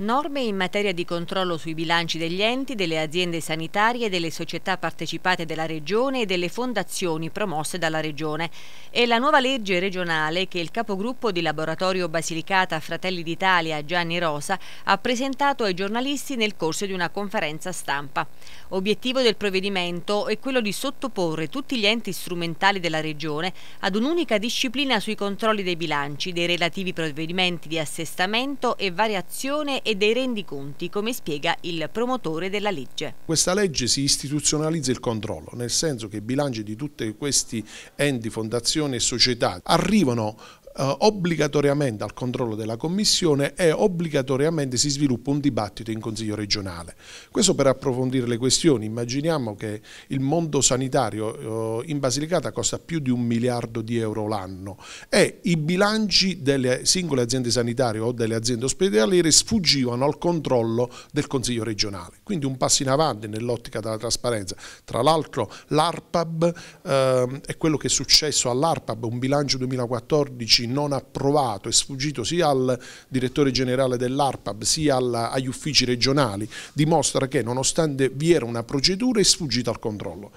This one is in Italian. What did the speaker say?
Norme in materia di controllo sui bilanci degli enti, delle aziende sanitarie, delle società partecipate della Regione e delle fondazioni promosse dalla Regione. È la nuova legge regionale che il capogruppo di laboratorio Basilicata Fratelli d'Italia Gianni Rosa ha presentato ai giornalisti nel corso di una conferenza stampa. Obiettivo del provvedimento è quello di sottoporre tutti gli enti strumentali della Regione ad un'unica disciplina sui controlli dei bilanci, dei relativi provvedimenti di assestamento e variazione e dei rendiconti, come spiega il promotore della legge. Questa legge si istituzionalizza il controllo, nel senso che i bilanci di tutti questi enti, fondazioni e società arrivano eh, obbligatoriamente al controllo della Commissione e obbligatoriamente si sviluppa un dibattito in Consiglio regionale. Questo per approfondire le questioni. Immaginiamo che il mondo sanitario eh, in Basilicata costa più di un miliardo di euro l'anno e i bilanci delle singole aziende sanitarie o delle aziende ospedaliere sfuggivano al controllo del Consiglio regionale. Quindi un passo in avanti nell'ottica della trasparenza. Tra l'altro l'ARPAB eh, è quello che è successo all'ARPAB, un bilancio 2014 non approvato, è sfuggito sia al direttore generale dell'ARPAB sia alla, agli uffici regionali, dimostra che nonostante vi era una procedura è sfuggito al controllo.